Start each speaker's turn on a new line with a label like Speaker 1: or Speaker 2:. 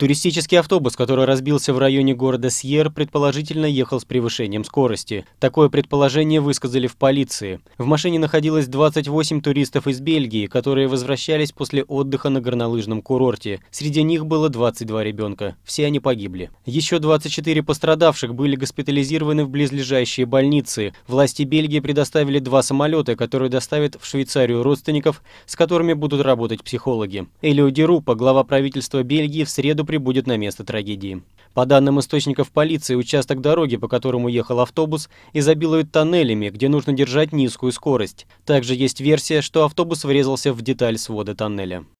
Speaker 1: Туристический автобус, который разбился в районе города Сьер, предположительно ехал с превышением скорости. Такое предположение высказали в полиции. В машине находилось 28 туристов из Бельгии, которые возвращались после отдыха на горнолыжном курорте. Среди них было 22 ребенка. Все они погибли. Еще 24 пострадавших были госпитализированы в близлежащие больницы. Власти Бельгии предоставили два самолета, которые доставят в Швейцарию родственников, с которыми будут работать психологи. Элио Дерупа, глава правительства Бельгии, в среду прибудет на место трагедии. По данным источников полиции, участок дороги, по которому ехал автобус, изобилует тоннелями, где нужно держать низкую скорость. Также есть версия, что автобус врезался в деталь свода тоннеля.